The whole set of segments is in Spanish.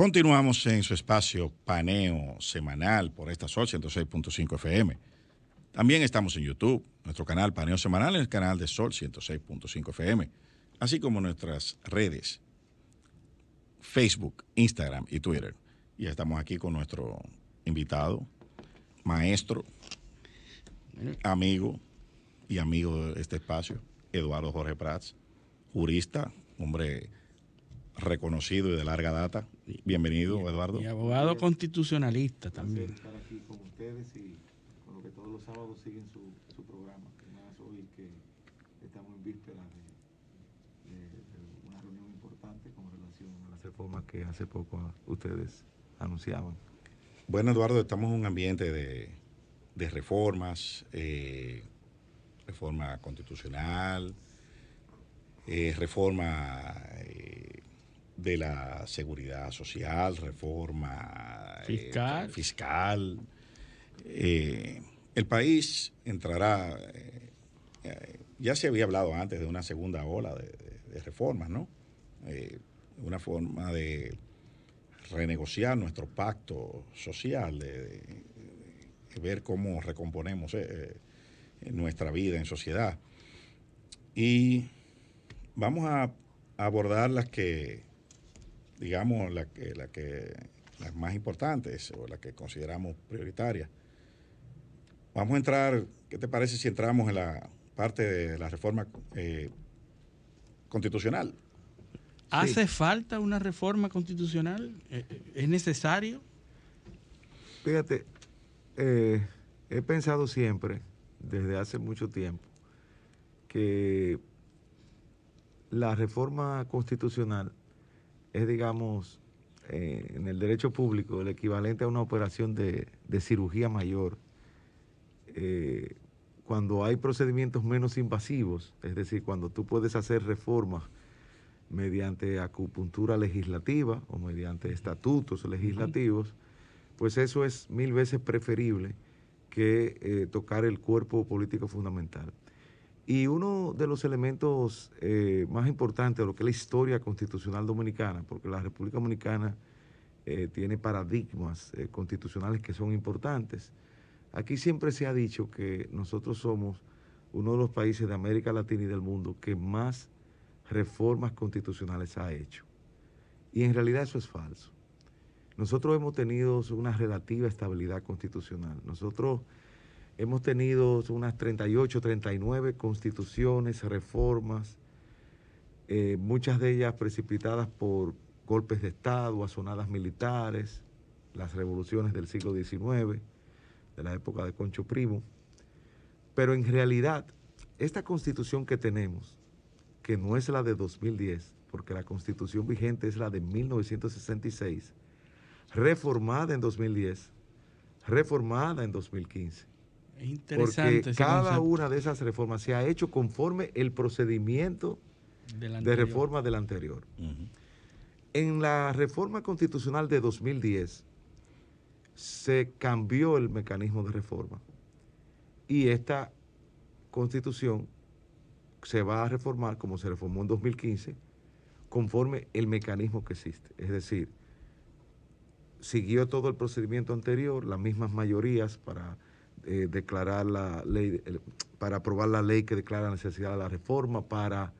Continuamos en su espacio paneo semanal por esta Sol 106.5 FM. También estamos en YouTube, nuestro canal Paneo Semanal, en el canal de Sol 106.5 FM, así como nuestras redes Facebook, Instagram y Twitter. Y estamos aquí con nuestro invitado, maestro, amigo y amigo de este espacio, Eduardo Jorge Prats, jurista, hombre reconocido y de larga data Bienvenido, Eduardo. Y abogado constitucionalista también. Estar aquí con ustedes y con lo que todos los sábados siguen su, programa. Además, hoy estamos en vísperas de, una reunión importante con relación a las reformas que hace poco ustedes anunciaban. Bueno, Eduardo, estamos en un ambiente de, reformas, eh, reforma constitucional, eh, reforma... Eh, de la seguridad social, reforma eh, fiscal. fiscal. Eh, el país entrará, eh, ya se había hablado antes de una segunda ola de, reformas, ¿no? una forma de renegociar nuestro pacto social, de ver cómo recomponemos nuestra vida en sociedad. Y vamos a abordar las que digamos, eh, la que, la que, las más importantes o la que consideramos prioritaria Vamos a entrar, ¿qué te parece si entramos en la parte de la reforma eh, constitucional? ¿Hace falta una reforma constitucional? Eh, ¿Es necesario? Fíjate, he pensado siempre, desde hace mucho tiempo, que la reforma constitucional es, digamos, eh, en el derecho público, el equivalente a una operación de, cirugía mayor, eh, cuando hay procedimientos menos invasivos, es decir, cuando tú puedes hacer reformas mediante acupuntura legislativa o mediante estatutos legislativos, pues eso es mil veces preferible que eh, tocar el cuerpo político fundamental. Y uno de los elementos eh, más importantes de lo que es la historia constitucional dominicana, porque la República Dominicana eh, tiene paradigmas eh, constitucionales que son importantes. Aquí siempre se ha dicho que nosotros somos uno de los países de América Latina y del mundo que más reformas constitucionales ha hecho. Y en realidad eso es falso. Nosotros hemos tenido una relativa estabilidad constitucional. Nosotros Hemos tenido unas 38, 39 constituciones, reformas, eh, muchas de ellas precipitadas por golpes de Estado, azonadas militares, las revoluciones del siglo XIX, de la época de Concho Primo. Pero en realidad, esta constitución que tenemos, que no es la de 2010, porque la constitución vigente es la de 1966, reformada en 2010, reformada en 2015 interesante. Porque cada una de esas reformas se ha hecho conforme el procedimiento de, reforma del anterior. En la reforma constitucional de 2010 se cambió el mecanismo de reforma y esta constitución se va a reformar como se reformó en 2015 conforme el mecanismo que existe. Es decir, siguió todo el procedimiento anterior, las mismas mayorías para eh, declarar la ley, para aprobar la ley que declara la necesidad de la reforma, para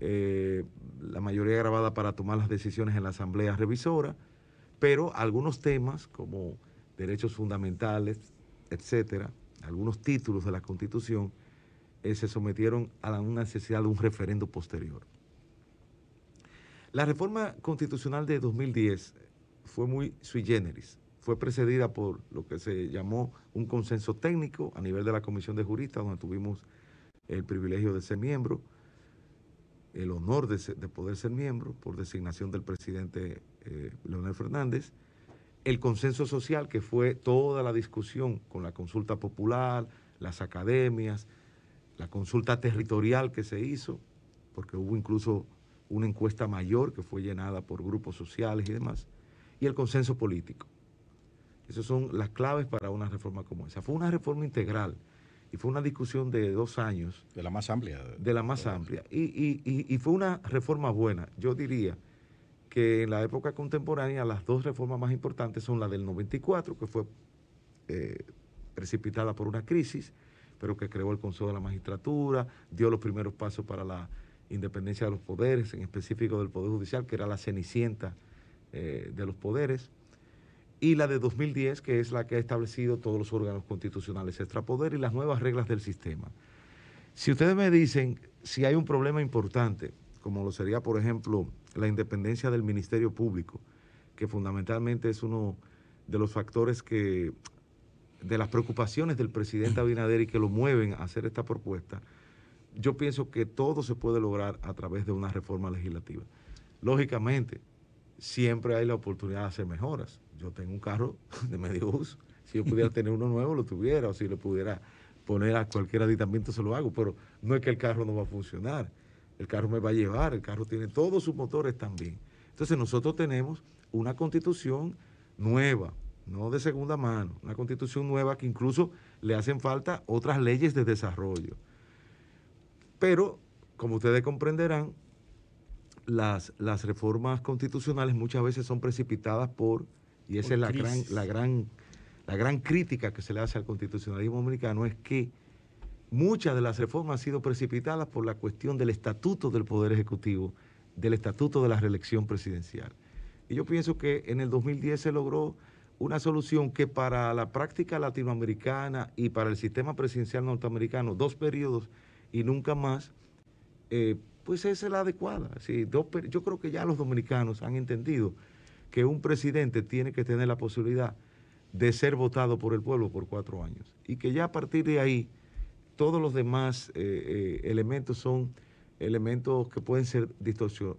eh, la mayoría grabada para tomar las decisiones en la Asamblea Revisora, pero algunos temas como derechos fundamentales, etcétera, algunos títulos de la Constitución, eh, se sometieron a la necesidad de un referendo posterior. La reforma constitucional de 2010 fue muy sui generis, fue precedida por lo que se llamó un consenso técnico a nivel de la Comisión de Juristas, donde tuvimos el privilegio de ser miembro, el honor de, poder ser miembro por designación del presidente eh, Leonel Fernández, el consenso social, que fue toda la discusión con la consulta popular, las academias, la consulta territorial que se hizo, porque hubo incluso una encuesta mayor que fue llenada por grupos sociales y demás, y el consenso político. Esas son las claves para una reforma como esa. Fue una reforma integral y fue una discusión de dos años. De la más amplia. De la más amplia. Y, fue una reforma buena. Yo diría que en la época contemporánea las dos reformas más importantes son la del 94, que fue eh, precipitada por una crisis, pero que creó el Consejo de la Magistratura, dio los primeros pasos para la independencia de los poderes, en específico del Poder Judicial, que era la cenicienta eh, de los poderes y la de 2010, que es la que ha establecido todos los órganos constitucionales extrapoder y las nuevas reglas del sistema. Si ustedes me dicen si hay un problema importante, como lo sería, por ejemplo, la independencia del Ministerio Público, que fundamentalmente es uno de los factores que, de las preocupaciones del presidente Abinader y que lo mueven a hacer esta propuesta, yo pienso que todo se puede lograr a través de una reforma legislativa. Lógicamente, siempre hay la oportunidad de hacer mejoras yo tengo un carro de medio uso. Si yo pudiera tener uno nuevo, lo tuviera, o si le pudiera poner a cualquier aditamento, se lo hago, pero no es que el carro no va a funcionar. El carro me va a llevar, el carro tiene todos sus motores también. Entonces nosotros tenemos una constitución nueva, no de segunda mano, una constitución nueva que incluso le hacen falta otras leyes de desarrollo. Pero, como ustedes comprenderán, las, las reformas constitucionales muchas veces son precipitadas por y esa es la gran, la, gran, la gran crítica que se le hace al constitucionalismo dominicano, es que muchas de las reformas han sido precipitadas por la cuestión del estatuto del Poder Ejecutivo, del estatuto de la reelección presidencial. Y yo pienso que en el 2010 se logró una solución que para la práctica latinoamericana y para el sistema presidencial norteamericano, dos periodos y nunca más, eh, pues esa es la adecuada. Sí, dos, yo creo que ya los dominicanos han entendido que un presidente tiene que tener la posibilidad de ser votado por el pueblo por cuatro años. Y que ya a partir de ahí todos los demás eh, eh, elementos son elementos que pueden ser distorsionados.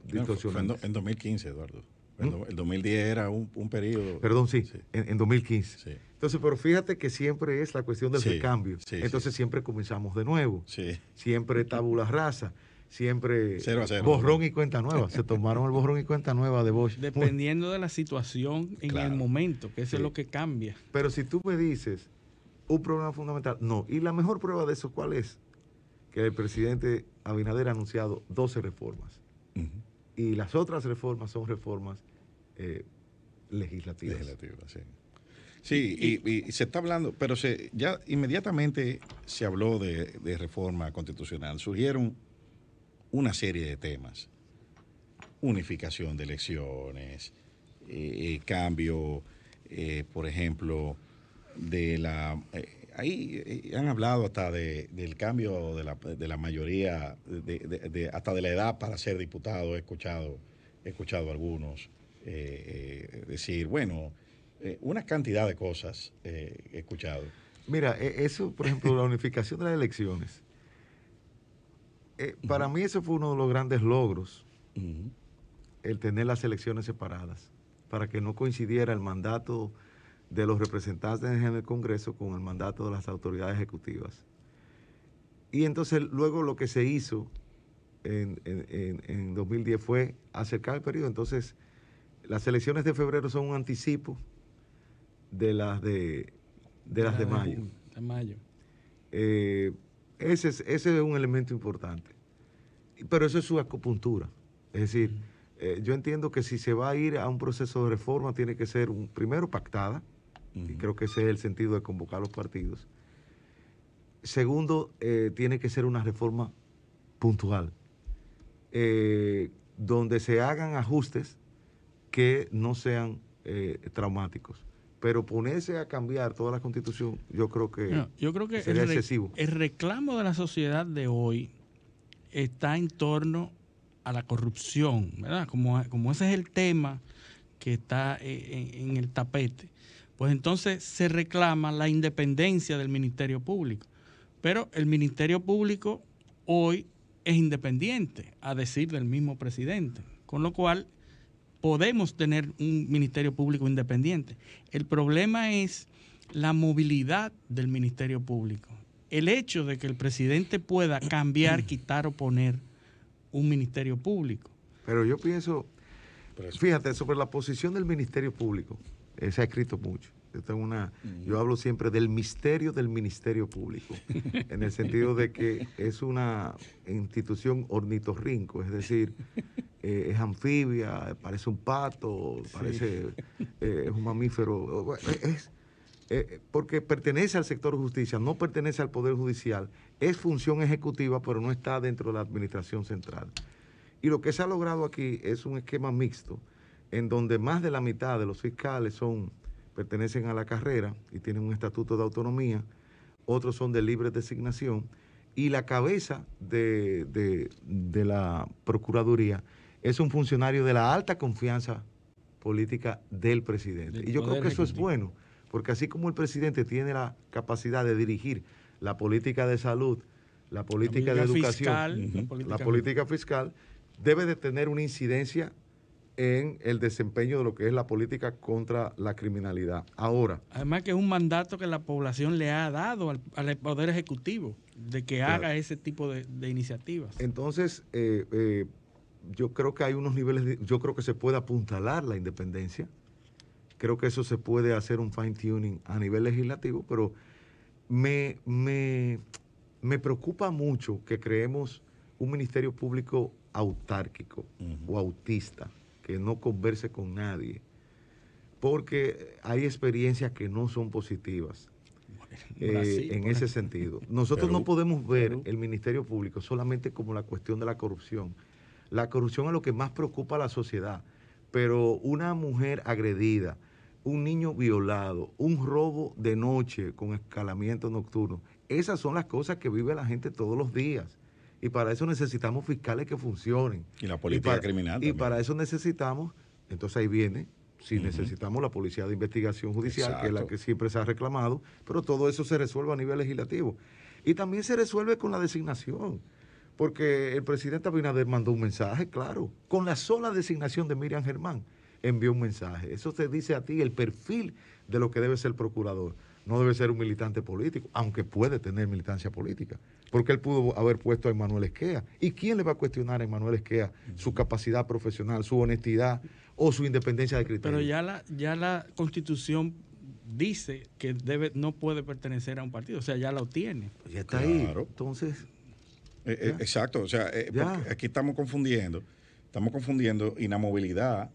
En, 2015, Eduardo. En ¿Mm? El 2010 era un, periodo. Perdón, sí, En, 2015. Entonces, pero fíjate que siempre es la cuestión del recambio. Entonces siempre comenzamos de nuevo. Siempre tabula rasa siempre borrón y cuenta nueva. Se tomaron el borrón y cuenta nueva de Bosch. Dependiendo de la situación en el momento, que eso es lo que cambia. Pero si tú me dices un problema fundamental, no. Y la mejor prueba de eso, ¿cuál es? Que el presidente Abinader ha anunciado 12 reformas. Y las otras reformas son reformas eh, legislativas. Legislativas, sí. Sí, y, se está hablando, pero se, ya inmediatamente se habló de, de reforma constitucional. Surgieron una serie de temas. Unificación de elecciones, eh, eh, cambio, eh, por ejemplo, de la... ahí han hablado hasta de, del cambio de la, de la mayoría, de, hasta de la edad para ser diputado, he escuchado, he escuchado algunos decir, bueno, una cantidad de cosas he escuchado. Mira, e, eso, por ejemplo, la unificación de las elecciones eh, para mí eso fue uno de los grandes logros, el tener las elecciones separadas, para que no coincidiera el mandato de los representantes en el Congreso con el mandato de las autoridades ejecutivas. Y entonces luego lo que se hizo en, 2010 fue acercar el periodo. Entonces, las elecciones de febrero son un anticipo de las de, las de mayo. Eh, ese, es, ese es un elemento importante pero eso es su acupuntura. Es decir, eh, yo entiendo que si se va a ir a un proceso de reforma, tiene que ser primero pactada, y creo que ese es el sentido de convocar los partidos. Segundo, eh, tiene que ser una reforma puntual, eh, donde se hagan ajustes que no sean traumáticos pero ponerse a cambiar toda la constitución, yo creo que, yo creo que excesivo. El reclamo de la sociedad de hoy está en torno a la corrupción, ¿verdad? Como, como ese es el tema que está eh, en el tapete, pues entonces se reclama la independencia del Ministerio Público. Pero el Ministerio Público hoy es independiente, a decir del mismo presidente, con lo cual podemos tener un Ministerio Público independiente. El problema es la movilidad del Ministerio Público el hecho de que el presidente pueda cambiar, quitar o poner un ministerio público. Pero yo pienso, fíjate, sobre la posición del ministerio público, eh, se ha escrito mucho. una, yo hablo siempre del misterio del ministerio público, en el sentido de que es una institución ornitorrinco, es decir, eh, es anfibia, parece un pato, parece eh, es un mamífero. Es, eh, eh, porque pertenece al sector justicia, no pertenece al Poder Judicial, es función ejecutiva, pero no está dentro de la Administración Central. Y lo que se ha logrado aquí es un esquema mixto, en donde más de la mitad de los fiscales son, pertenecen a la carrera y tienen un estatuto de autonomía, otros son de libre designación, y la cabeza de, la Procuraduría es un funcionario de la alta confianza política del presidente. y yo creo que eso es bueno porque así como el presidente tiene la capacidad de dirigir la política de salud, la política de educación, la, política fiscal, debe de tener una incidencia en el desempeño de lo que es la política contra la criminalidad. Ahora. Además que es un mandato que la población le ha dado al, Poder Ejecutivo de que haga ese tipo de, iniciativas. Entonces, eh, eh, yo creo que hay unos niveles, yo creo que se puede apuntalar la independencia Creo que eso se puede hacer un fine tuning a nivel legislativo, pero me, me, preocupa mucho que creemos un ministerio público autárquico o autista, que no converse con nadie, porque hay experiencias que no son positivas. Eh, en ese sentido. Nosotros no podemos ver el Ministerio Público solamente como la cuestión de la corrupción. La corrupción es lo que más preocupa a la sociedad, pero una mujer agredida, un niño violado, un robo de noche con escalamiento nocturno. Esas son las cosas que vive la gente todos los días. Y para eso necesitamos fiscales que funcionen. Y la política criminal. Y para eso necesitamos, entonces ahí viene, si necesitamos la policía de investigación judicial, que es la que siempre se ha reclamado, pero todo eso se resuelve a nivel legislativo. Y también se resuelve con la designación, porque el presidente Abinader mandó un mensaje, claro, con la sola designación de Miriam Germán envió un mensaje. Eso te dice a ti el perfil de lo que debe ser procurador. No debe ser un militante político, aunque puede tener militancia política, porque él pudo haber puesto a Emanuel Esquea. ¿Y quién le va a cuestionar a Emanuel Esquea su capacidad profesional, su honestidad o su independencia de criterio? Pero ya la, ya la constitución dice que debe, no puede pertenecer a un partido, o sea, ya lo tiene. Pues ya está ahí. Entonces. Eh, eh, exacto, o sea, eh, aquí estamos confundiendo, estamos confundiendo inamovilidad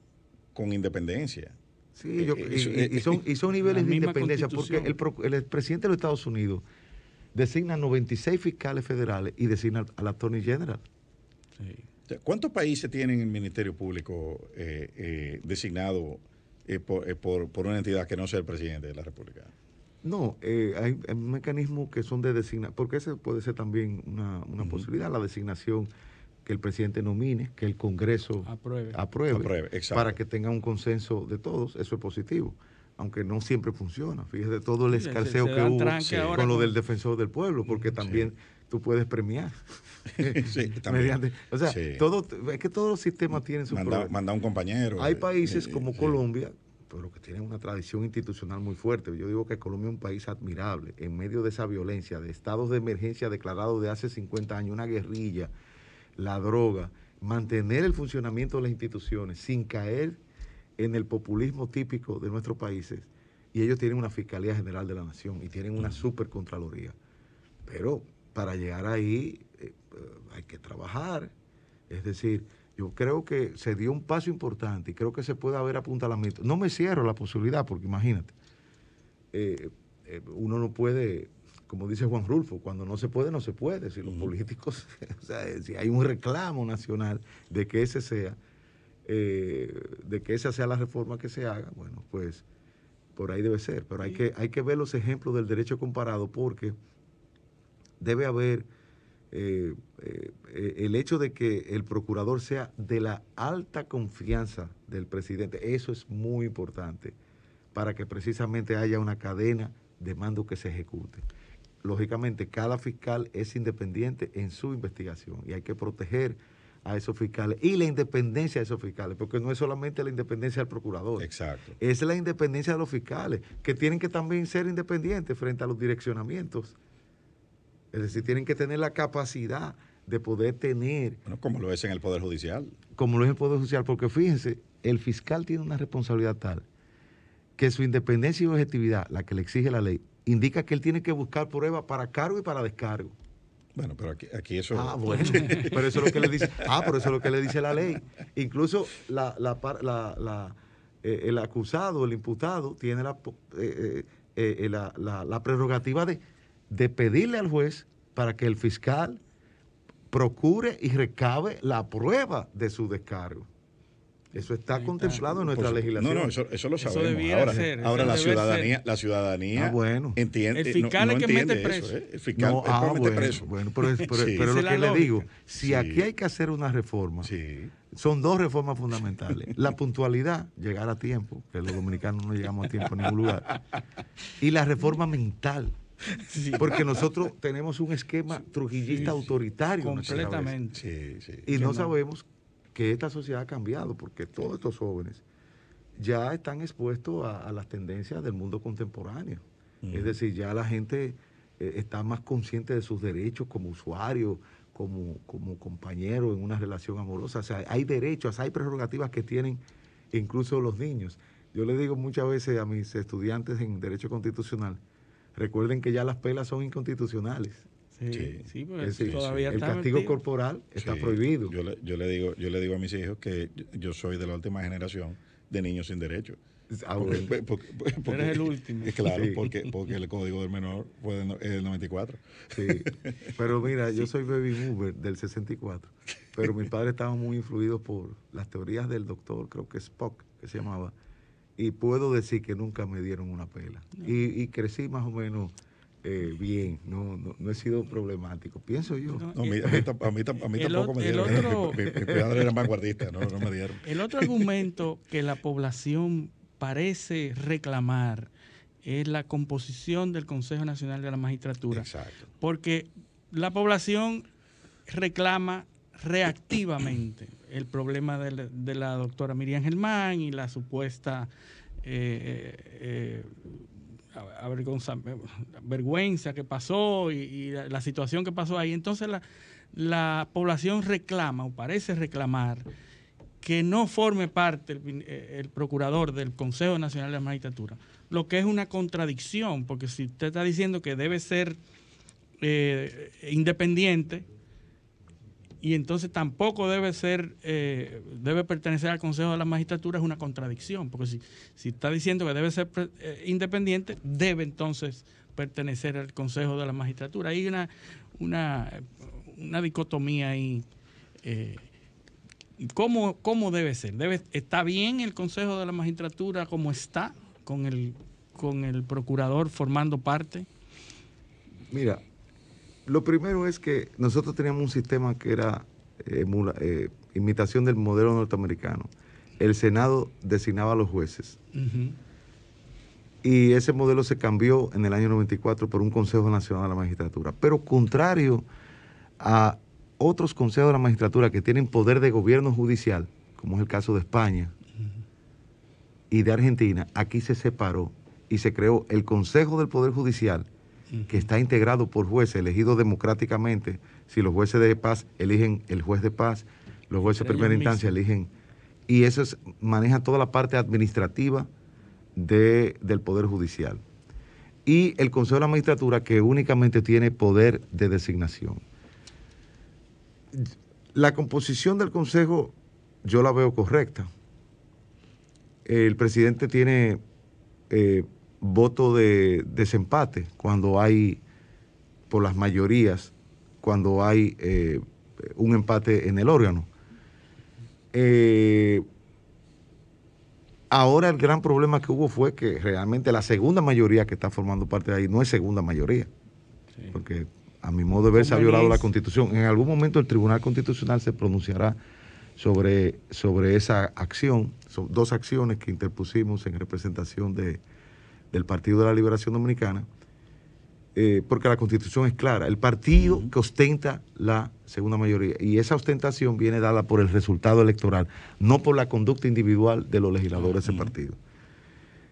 con independencia. Sí, eh, eh, eh, y, son, y, son, niveles de independencia, porque el, el, presidente de los Estados Unidos designa 96 fiscales federales y designa al Attorney General. ¿Cuántos países tienen el Ministerio Público designado por, una entidad que no sea el presidente de la República? No, hay, mecanismos que son de designación, porque ese puede ser también una, posibilidad, la designación que el presidente nomine, que el Congreso apruebe, apruebe, para que tenga un consenso de todos, eso es positivo aunque no siempre funciona. fíjese todo el escarceo que hubo con, lo del defensor del pueblo, porque también tú puedes premiar. sí, mediante, o sea, todo, es que todos los sistemas tienen su manda, manda un compañero. Hay eh, países eh, como Colombia, pero que tienen una tradición institucional muy fuerte. Yo digo que Colombia es un país admirable en medio de esa violencia, de estados de emergencia declarados de hace 50 años, una guerrilla la droga, mantener el funcionamiento de las instituciones sin caer en el populismo típico de nuestros países. Y ellos tienen una Fiscalía General de la Nación y tienen una mm. supercontraloría. Pero para llegar ahí eh, eh, hay que trabajar. Es decir, yo creo que se dio un paso importante y creo que se puede haber apuntalamiento. No me cierro la posibilidad porque imagínate, eh, uno no puede como dice Juan Rulfo, cuando no se puede, no se puede. Si los políticos, o sea, si hay un reclamo nacional de que ese sea, eh, de que esa sea la reforma que se haga, bueno, pues por ahí debe ser. Pero hay que, hay que ver los ejemplos del derecho comparado porque debe haber eh, eh, el hecho de que el procurador sea de la alta confianza del presidente. Eso es muy importante para que precisamente haya una cadena de mando que se ejecute lógicamente cada fiscal es independiente en su investigación y hay que proteger a esos fiscales y la independencia de esos fiscales, porque no es solamente la independencia del procurador, Exacto. es la independencia de los fiscales, que tienen que también ser independientes frente a los direccionamientos. Es decir, tienen que tener la capacidad de poder tener... Bueno, como lo es en el Poder Judicial. Como lo es en el Poder Judicial, porque fíjense, el fiscal tiene una responsabilidad tal que su independencia y objetividad, la que le exige la ley, indica que él tiene que buscar pruebas para cargo y para descargo. Bueno, pero aquí, aquí eso... Ah, bueno, pero eso es lo que le dice, ah, pero eso es lo que le dice la ley. Incluso eh, el acusado, el imputado, tiene la, eh, eh, la, prerrogativa de pedirle al juez para que el fiscal procure y recabe la prueba de su descargo. Eso está contemplado en nuestra legislación. No, no, eso, eso lo sabemos. Eso ahora, ser, ahora la ciudadanía, la ciudadanía ah, bueno. entiende. El fiscal es que mete preso. ¿eh? El fiscal no, ah, bueno, preso. Bueno, pero, lo que le digo, si aquí hay que hacer una reforma, son dos reformas fundamentales. La puntualidad, llegar a tiempo, que los dominicanos no llegamos a tiempo en ningún lugar. Y la reforma mental. Porque nosotros tenemos un esquema trujillista sí, autoritario. Completamente. Y no sabemos que esta sociedad ha cambiado, porque todos estos jóvenes ya están expuestos a, las tendencias del mundo contemporáneo. Es decir, ya la gente eh, está más consciente de sus derechos como usuario, como, como compañero en una relación amorosa. O sea, hay derechos, hay prerrogativas que tienen incluso los niños. Yo le digo muchas veces a mis estudiantes en Derecho Constitucional, recuerden que ya las pelas son inconstitucionales el castigo corporal está prohibido. Yo le, digo, yo le digo a mis hijos que yo soy de la última generación de niños sin derechos. Porque, pues, pues, eres el último. Claro, porque, el código del menor fue del 94. Sí. Pero mira, yo soy baby boomer del 64, pero mis padres estaban muy influidos por las teorías del doctor, creo que Spock, que se llamaba, y puedo decir que nunca me dieron una pela. y crecí más o menos eh, bien, no, no, no, he sido problemático, pienso yo. a, mí, tampoco me dieron. Otro, no, me dieron. El otro argumento que la población parece reclamar es la composición del Consejo Nacional de la Magistratura. Exacto. Porque la población reclama reactivamente el problema de la, doctora Miriam Germán y la supuesta eh, eh, eh vergüenza que pasó y, la, situación que pasó ahí. Entonces la, la, población reclama o parece reclamar que no forme parte eh, el, procurador del Consejo Nacional de la Magistratura, lo que es una contradicción, porque si usted está diciendo que debe ser eh, independiente, y entonces tampoco debe ser, eh, debe pertenecer al Consejo de la Magistratura, es una contradicción, porque si, si está diciendo que debe ser eh, independiente, debe entonces pertenecer al Consejo de la Magistratura. Hay una, una, dicotomía ahí. Eh, ¿cómo, ¿Cómo debe ser? Debe, ¿Está bien el Consejo de la Magistratura como está, con el, con el procurador formando parte? Mira, lo primero es que nosotros teníamos un sistema que era eh, eh, imitación del modelo norteamericano. El Senado designaba a los jueces. Y ese modelo se cambió en el año 94 por un Consejo Nacional de la Magistratura. Pero contrario a otros consejos de la magistratura que tienen poder de gobierno judicial, como es el caso de España y de Argentina, aquí se separó y se creó el Consejo del Poder Judicial que está integrado por jueces elegidos democráticamente. Si los jueces de paz eligen el juez de paz, los jueces de primera instancia eligen. Y eso maneja toda la parte administrativa del Poder Judicial. Y el Consejo de la Magistratura, que únicamente tiene poder de designación. La composición del Consejo yo la veo correcta. El presidente tiene eh, voto de desempate cuando hay, por las mayorías, cuando hay eh, un empate en el órgano. Eh, ahora el gran problema que hubo fue que realmente la segunda mayoría que está formando parte de ahí no es segunda mayoría, porque a mi modo de ver se ha violado la constitución. En algún momento el Tribunal Constitucional se pronunciará sobre, sobre esa acción, son dos acciones que interpusimos en representación de del Partido de la Liberación Dominicana, eh, porque la constitución es clara, el partido que ostenta la segunda mayoría, y esa ostentación viene dada por el resultado electoral, no por la conducta individual de los legisladores de ese partido.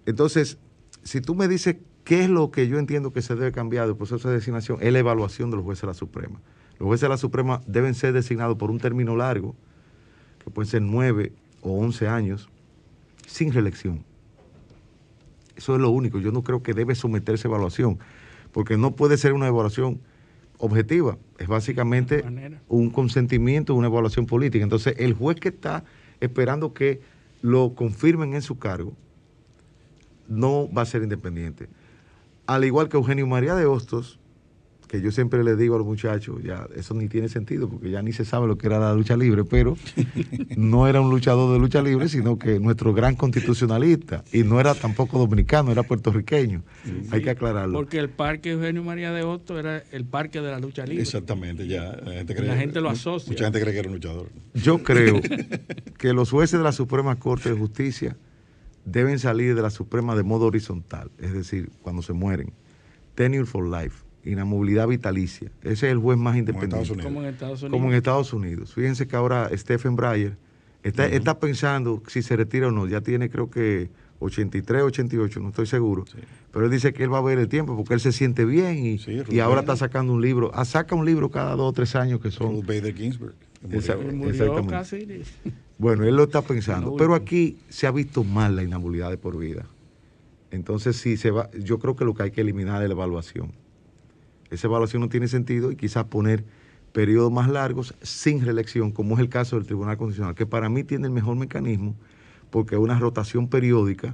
Entonces, si tú me dices qué es lo que yo entiendo que se debe cambiar del proceso de designación, es la evaluación de los jueces de la Suprema. Los jueces de la Suprema deben ser designados por un término largo, que pueden ser nueve o once años, sin reelección. Eso es lo único. Yo no creo que debe someterse a evaluación, porque no puede ser una evaluación objetiva. Es básicamente un consentimiento, una evaluación política. Entonces, el juez que está esperando que lo confirmen en su cargo no va a ser independiente. Al igual que Eugenio María de Hostos, que yo siempre le digo a los muchachos, ya eso ni tiene sentido porque ya ni se sabe lo que era la lucha libre, pero no era un luchador de lucha libre, sino que nuestro gran constitucionalista y no era tampoco dominicano, era puertorriqueño. Hay que aclararlo. Porque el parque Eugenio María de Otto era el parque de la lucha libre. Exactamente, ya la gente, la gente lo asocia. Mucha gente cree que era un luchador. Yo creo que los jueces de la Suprema Corte de Justicia deben salir de la Suprema de modo horizontal, es decir, cuando se mueren. Tenure for life inamovilidad vitalicia. Ese es el juez más independiente. Como en Estados Unidos. Como en Estados Unidos. Fíjense que ahora Stephen Breyer está, pensando si se retira o no. Ya tiene creo que 83, 88, no estoy seguro. Pero él dice que él va a ver el tiempo porque él se siente bien y, ahora está sacando un libro. Ah, saca un libro cada dos o tres años que son. Bueno, él lo está pensando. Pero aquí se ha visto mal la inamovilidad de por vida. Entonces, si se va, yo creo que lo que hay que eliminar es la evaluación esa evaluación no tiene sentido y quizás poner periodos más largos sin reelección, como es el caso del Tribunal Constitucional, que para mí tiene el mejor mecanismo porque es una rotación periódica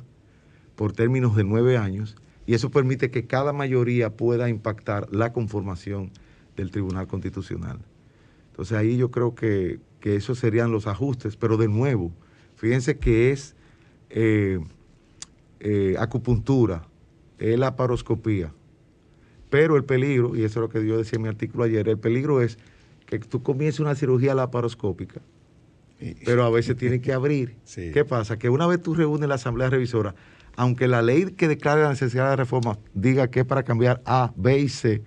por términos de nueve años y eso permite que cada mayoría pueda impactar la conformación del Tribunal Constitucional. Entonces ahí yo creo que, esos serían los ajustes, pero de nuevo, fíjense que es eh, eh, acupuntura, es la paroscopía, pero el peligro, y eso es lo que yo decía en mi artículo ayer, el peligro es que tú comiences una cirugía laparoscópica, pero a veces tiene que abrir. ¿Qué pasa? Que una vez tú reúnes la asamblea revisora, aunque la ley que declare la necesidad de reforma diga que es para cambiar A, B y C,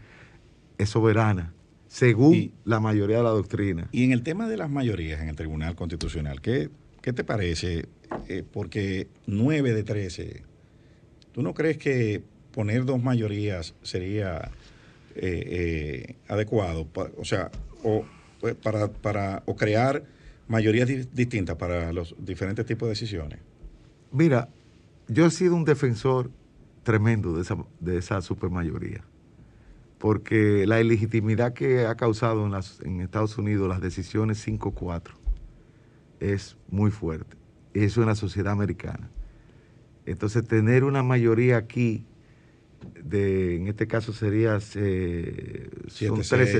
es soberana, según la mayoría de la doctrina. Y en el tema de las mayorías en el Tribunal Constitucional, ¿qué, te parece? Eh, porque 9 de 13, ¿tú no crees que poner dos mayorías sería eh, eh, adecuado, o sea, o, eh, para, crear mayorías distintas para los diferentes tipos de decisiones? Mira, yo he sido un defensor tremendo de esa, de esa supermayoría, porque la ilegitimidad que ha causado en, en Estados Unidos las decisiones 5-4 es muy fuerte. Eso en la sociedad americana. Entonces, tener una mayoría aquí en este caso sería, eh, son 8,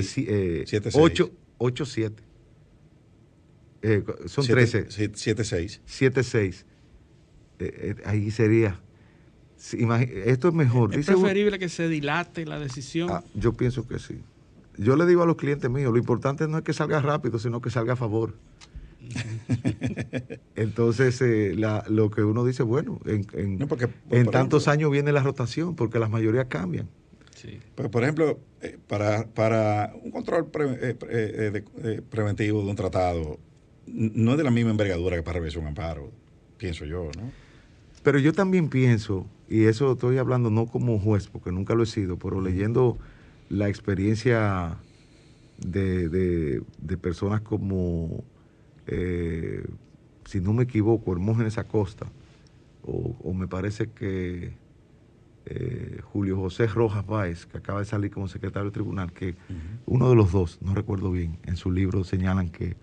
7. Eh, eh, son 13. 7, 6. 7, 6. ahí sería. Esto es mejor. ¿Es preferible que se dilate la decisión? Ah, yo pienso que sí. Yo le digo a los clientes míos, lo importante no es que salga rápido, sino que salga a favor. Entonces, eh, lo que uno dice, bueno, en, pues, tantos años viene la rotación, porque las mayorías cambian. por ejemplo, eh, para, un control eh, preventivo de un tratado, no es de la misma envergadura que para revisar un amparo, pienso yo, Pero yo también pienso, y eso estoy hablando no como juez, porque nunca lo he sido, pero leyendo la experiencia de personas como eh, si no me equivoco, Hermógenes Acosta, o, o me parece que eh, Julio José Rojas Báez, que acaba de salir como secretario del tribunal, que uno de los dos, no recuerdo bien, en su libro señalan que,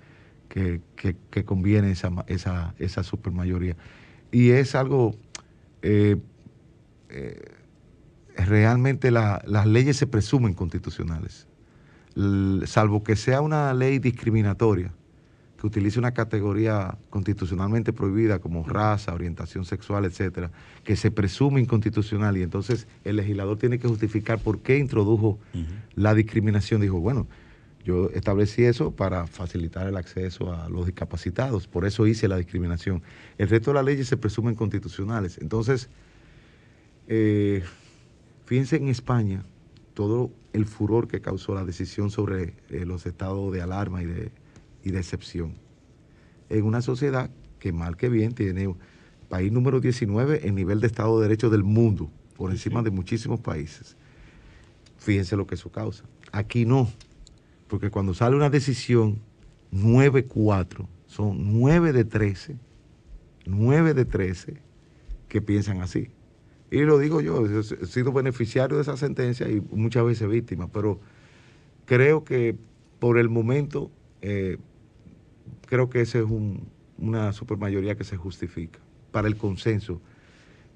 que, conviene esa, esa, esa supermayoría. Y es algo, eh, realmente las leyes se presumen constitucionales, salvo que sea una ley discriminatoria que utilice una categoría constitucionalmente prohibida como raza, orientación sexual, etcétera, que se presume inconstitucional y entonces el legislador tiene que justificar por qué introdujo la discriminación. Dijo, bueno, yo establecí eso para facilitar el acceso a los discapacitados, por eso hice la discriminación. El resto de las leyes se presumen constitucionales. Entonces, eh, fíjense en España todo el furor que causó la decisión sobre eh, los estados de alarma y de y decepción. En una sociedad que mal que bien tiene país número 19 en nivel de Estado de Derecho del mundo, por encima de muchísimos países. Fíjense lo que eso causa. Aquí no, porque cuando sale una decisión 9-4, son 9 de 13, 9 de 13 que piensan así. Y lo digo yo, he sido beneficiario de esa sentencia y muchas veces víctima, pero creo que por el momento eh, creo que esa es un, una supermayoría que se justifica para el consenso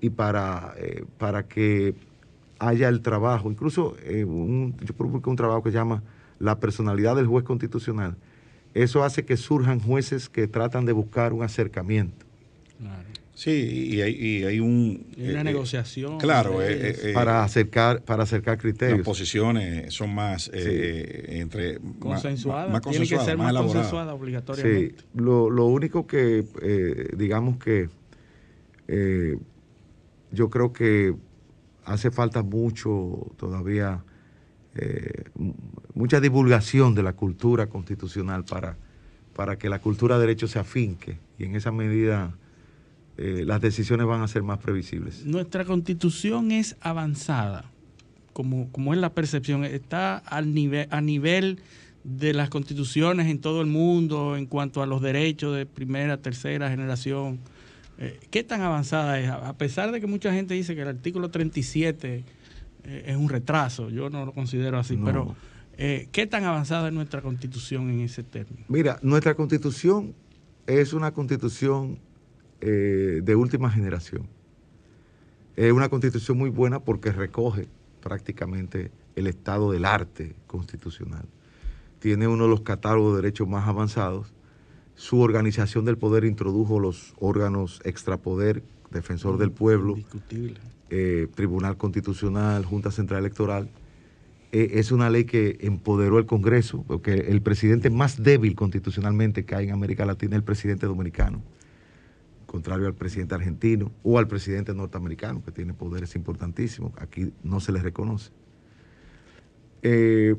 y para, eh, para que haya el trabajo. Incluso eh, un, yo publico un trabajo que se llama La personalidad del juez constitucional. Eso hace que surjan jueces que tratan de buscar un acercamiento Sí, y hay, y hay un... una eh, eh, negociación. Claro, eh, para, acercar, para acercar criterios. Las posiciones son más entre... Consensuadas. Tiene que ser más, consensuadas obligatoriamente. Sí, lo, lo único que, digamos que, yo creo que hace falta mucho todavía, mucha divulgación de la cultura constitucional para, para que la cultura de derecho se afinque y en esa medida... Eh, las decisiones van a ser más previsibles. Nuestra constitución es avanzada, como, como es la percepción, está al nivel, a nivel de las constituciones en todo el mundo en cuanto a los derechos de primera, tercera generación. Eh, ¿Qué tan avanzada es? A pesar de que mucha gente dice que el artículo 37 eh, es un retraso, yo no lo considero así, pero ¿qué tan avanzada es nuestra constitución en ese término? Mira, nuestra constitución es una constitución eh, de última generación. Es una constitución muy buena porque recoge prácticamente el estado del arte constitucional. Tiene uno de los catálogos de derechos más avanzados. Su organización del poder introdujo los órganos extrapoder, defensor del pueblo, eh, Tribunal Constitucional, Junta Central Electoral. Eh, es una ley que empoderó el Congreso, porque el presidente más débil constitucionalmente que hay en América Latina es el presidente dominicano contrario al presidente argentino o al presidente norteamericano, que tiene poderes importantísimos, aquí no se les reconoce. Eh,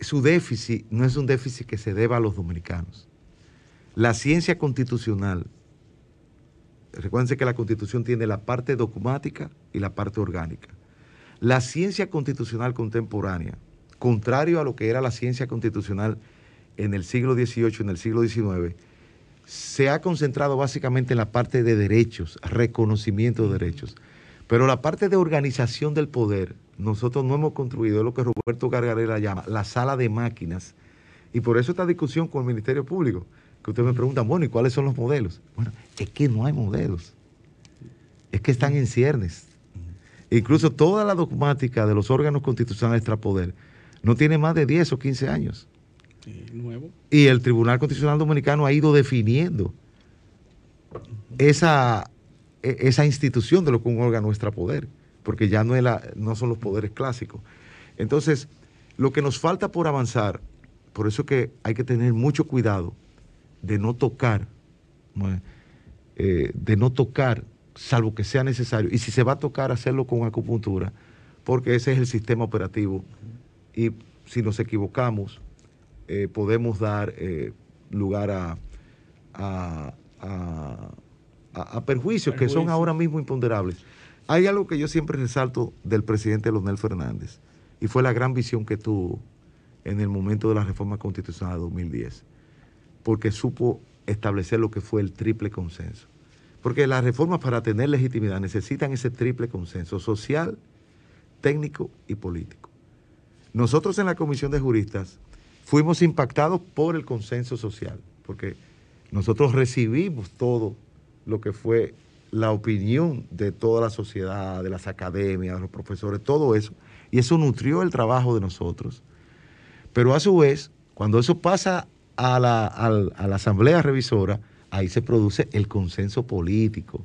su déficit no es un déficit que se deba a los dominicanos. La ciencia constitucional, recuérdense que la constitución tiene la parte dogmática y la parte orgánica. La ciencia constitucional contemporánea, contrario a lo que era la ciencia constitucional en el siglo XVIII, en el siglo XIX, se ha concentrado básicamente en la parte de derechos, reconocimiento de derechos. Pero la parte de organización del poder, nosotros no hemos construido lo que Roberto Gargarela llama la sala de máquinas. Y por eso esta discusión con el Ministerio Público, que ustedes me preguntan, bueno, ¿y cuáles son los modelos? Bueno, es que no hay modelos. Es que están en ciernes. Incluso toda la dogmática de los órganos constitucionales extrapoder poder no tiene más de 10 o 15 años. Y el Tribunal Constitucional Dominicano ha ido definiendo esa, e, esa institución de lo que un órgano extra poder, porque ya no, es no son los poderes clásicos. Entonces, lo que nos falta por avanzar, por eso que hay que tener mucho cuidado de no tocar, eh, de no tocar, salvo que sea necesario, y si se va a tocar, hacerlo con acupuntura, porque ese es el sistema operativo. Y si nos equivocamos, eh, podemos dar eh, lugar a, a, perjuicios que son ahora mismo imponderables. Hay algo que yo siempre resalto del presidente Leonel Fernández y fue la gran visión que tuvo en el momento de la reforma constitucional de 2010, porque supo establecer lo que fue el triple consenso. Porque las reformas para tener legitimidad necesitan ese triple consenso social, técnico y político. Nosotros en la Comisión de Juristas fuimos impactados por el consenso social, porque nosotros recibimos todo lo que fue la opinión de toda la sociedad, de las academias, de los profesores, todo eso, y eso nutrió el trabajo de nosotros. Pero a su vez, cuando eso pasa a la, asamblea revisora, ahí se produce el consenso político,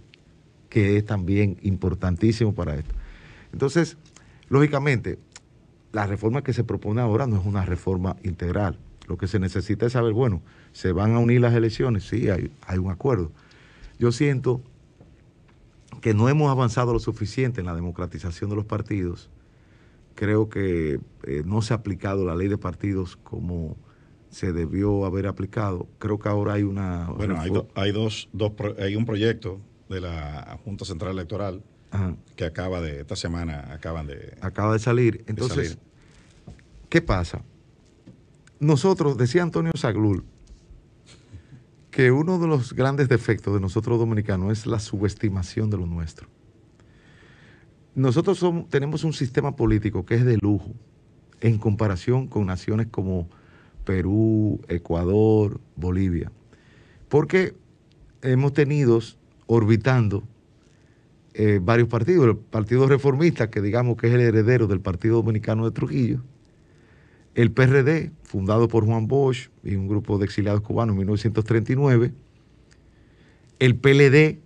que es también importantísimo para esto. Entonces, lógicamente, la reforma que se propone ahora no es una reforma integral. Lo que se necesita es saber, bueno, ¿se van a unir las elecciones? Sí, hay, un acuerdo. Yo siento que no hemos avanzado lo suficiente en la democratización de los partidos. Creo que eh, no se ha aplicado la ley de partidos como se debió haber aplicado. Creo que ahora hay una... Bueno, hay, hay un proyecto de la Junta Central Electoral que acaba de, esta semana acaban de... Acaba de salir. Entonces, ¿qué pasa? Nosotros, decía Antonio Zaglul, que uno de los grandes defectos de nosotros dominicanos es la subestimación de lo nuestro. Nosotros tenemos un sistema político que es de lujo en comparación con naciones como Perú, Ecuador, Bolivia, porque hemos tenido orbitando eh, varios partidos. El Partido Reformista, que digamos que es el heredero del Partido Dominicano de Trujillo. El PRD, fundado por Juan Bosch y un grupo de exiliados cubanos en 1939. El PLD,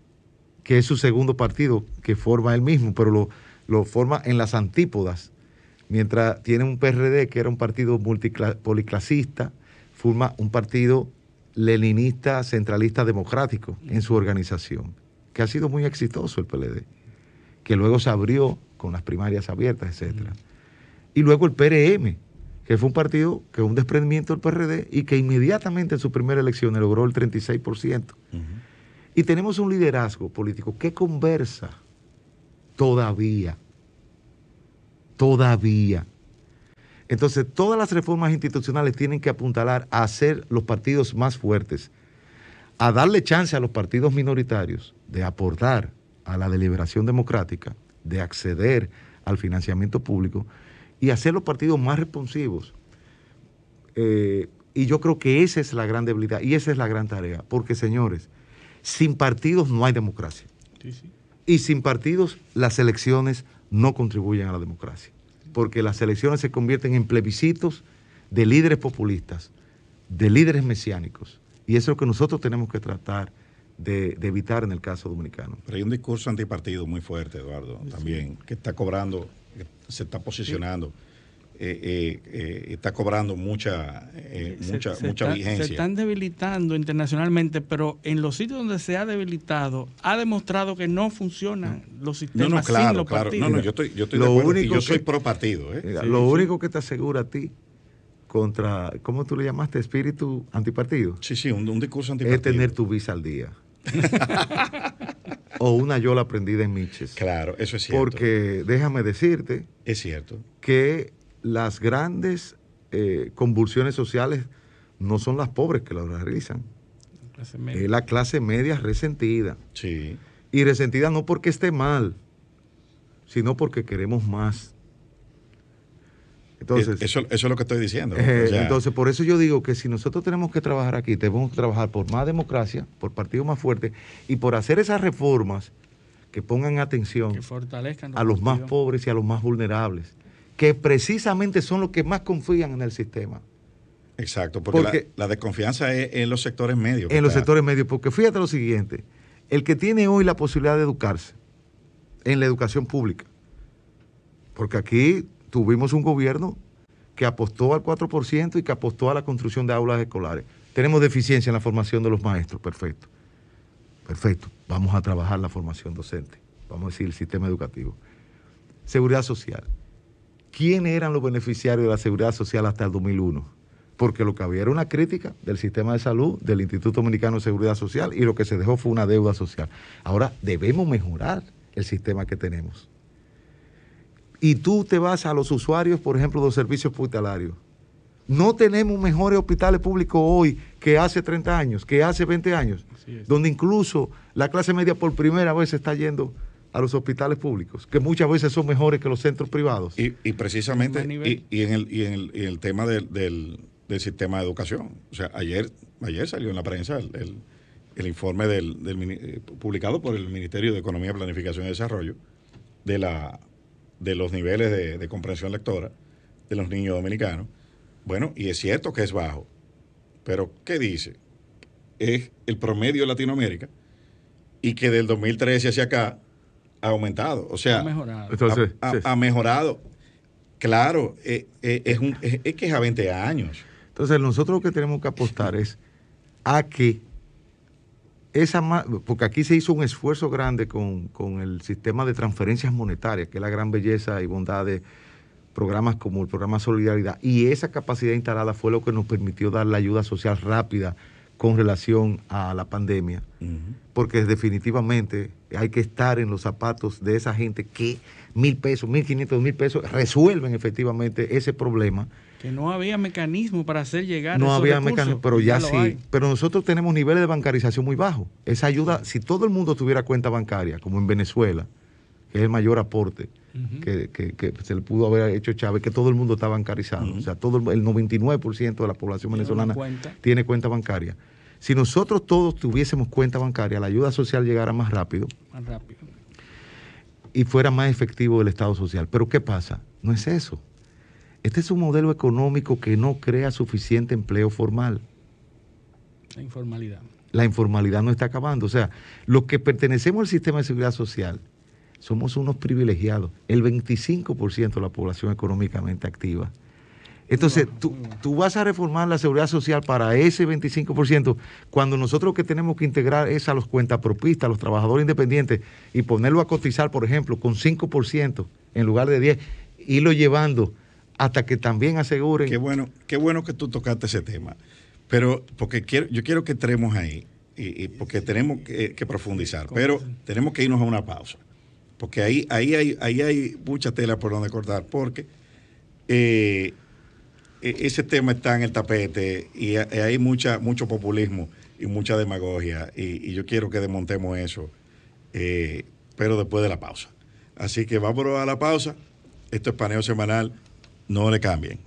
que es su segundo partido que forma él mismo, pero lo, lo forma en las antípodas. Mientras tiene un PRD que era un partido policlasista, forma un partido leninista centralista democrático en su organización que ha sido muy exitoso el PLD, que luego se abrió con las primarias abiertas, etc. Y luego el PRM, que fue un partido que un desprendimiento del PRD y que inmediatamente en su primera elección logró el 36%. Y tenemos un liderazgo político que conversa todavía, todavía. Entonces, todas las reformas institucionales tienen que apuntalar a hacer los partidos más fuertes, a darle chance a los partidos minoritarios de aportar a la deliberación democrática, de acceder al financiamiento público y hacer los partidos más responsivos. Eh, y yo creo que esa es la gran debilidad y esa es la gran tarea, porque señores, sin partidos no hay democracia. Y sin partidos las elecciones no contribuyen a la democracia, porque las elecciones se convierten en plebiscitos de líderes populistas, de líderes mesiánicos y eso es lo que nosotros tenemos que tratar de, evitar en el caso dominicano. Pero hay un discurso antipartido muy fuerte, Eduardo, también, que está cobrando, se está posicionando. Eh, eh, eh, está cobrando mucha, vigencia. Se están debilitando internacionalmente, pero en los sitios donde se ha debilitado, ha demostrado que no funcionan los sistemas sin los No, no, yo soy pro partido. lo único que te asegura a ti contra, ¿cómo tú le llamaste? Espíritu antipartido. Sí, sí, un, discurso antipartido. Es tener tu visa al día. o una yola aprendida en Miches. Claro, eso es cierto. Porque déjame decirte. Es cierto. Que las grandes eh, convulsiones sociales no son las pobres que las realizan. Es la clase media resentida. Sí. Y resentida no porque esté mal, sino porque queremos más eso, eso, es lo que estoy diciendo. Eh, entonces, por eso yo digo que si nosotros tenemos que trabajar aquí, tenemos que trabajar por más democracia, por partidos más fuertes y por hacer esas reformas que pongan atención a los más pobres y a los más vulnerables, que precisamente son los que más confían en el sistema. Exacto, porque, la, desconfianza es en los sectores medios. En los sectores medios, porque fíjate lo siguiente, el que tiene hoy la posibilidad de educarse en la educación pública, porque aquí tuvimos un gobierno que apostó al 4% y que apostó a la construcción de aulas escolares. Tenemos deficiencia en la formación de los maestros, perfecto. Perfecto, vamos a trabajar la formación docente, vamos a decir el sistema educativo. Seguridad social. ¿Quién eran los beneficiarios de la seguridad social hasta el 2001? Porque lo que había era una crítica del sistema de salud, del Instituto Dominicano de Seguridad Social, y lo que se dejó fue una deuda social. Ahora debemos mejorar el sistema que tenemos y tú te vas a los usuarios, por ejemplo, de los servicios hospitalarios. No tenemos mejores hospitales públicos hoy que hace 30 años, que hace 20 años, donde incluso la clase media por primera vez está yendo a los hospitales públicos, que muchas veces son mejores que los centros privados. Y, precisamente, y, en el, tema del, sistema de educación. O sea, ayer, ayer salió en la prensa el, informe del, eh, publicado por el Ministerio de Economía, Planificación y Desarrollo de la de los niveles de, comprensión lectora de los niños dominicanos. Bueno, y es cierto que es bajo, pero ¿qué dice? Es el promedio de Latinoamérica y que del 2013 hacia acá ha aumentado, o sea, ha mejorado. Entonces, ha, mejorado. Claro, eh, eh, es, es que es a 20 años. Entonces, nosotros lo que tenemos que apostar es a que esa, porque aquí se hizo un esfuerzo grande con, el sistema de transferencias monetarias, que es la gran belleza y bondad de programas como el programa Solidaridad. Y esa capacidad instalada fue lo que nos permitió dar la ayuda social rápida con relación a la pandemia. Porque definitivamente hay que estar en los zapatos de esa gente que mil pesos, mil quinientos, mil pesos resuelven efectivamente ese problema que no había mecanismo para hacer llegar. No había mecanismo, pero ya, sí. Pero nosotros tenemos niveles de bancarización muy bajos. Esa ayuda, si todo el mundo tuviera cuenta bancaria, como en Venezuela, que es el mayor aporte que, se le pudo haber hecho Chávez, que todo el mundo está bancarizado. O sea, todo el 99% de la población venezolana tiene cuenta bancaria. Si nosotros todos tuviésemos cuenta bancaria, la ayuda social llegara más rápido. Más rápido. Y fuera más efectivo el Estado Social. Pero ¿qué pasa? No es eso. Este es un modelo económico que no crea suficiente empleo formal. La informalidad. La informalidad no está acabando. O sea, los que pertenecemos al sistema de seguridad social somos unos privilegiados. El 25% de la población económicamente activa. Entonces, tú, tú, vas a reformar la seguridad social para ese 25%, cuando nosotros lo que tenemos que integrar es a los cuentapropistas, a los trabajadores independientes, y ponerlo a cotizar, por ejemplo, con 5% en lugar de 10%, irlo llevando hasta que también aseguren. Qué bueno, qué bueno que tú tocaste ese tema, pero porque quiero, yo quiero que entremos ahí, y, porque tenemos que, eh, profundizar, pero tenemos que irnos a una pausa, porque ahí, ahí, hay, ahí hay mucha tela por donde cortar, porque eh, e, ese tema está en el tapete y hay mucha, mucho populismo y mucha demagogia, y, yo quiero que desmontemos eso, eh, pero después de la pausa. Así que vamos a la pausa. Esto es paneo semanal no le cambien.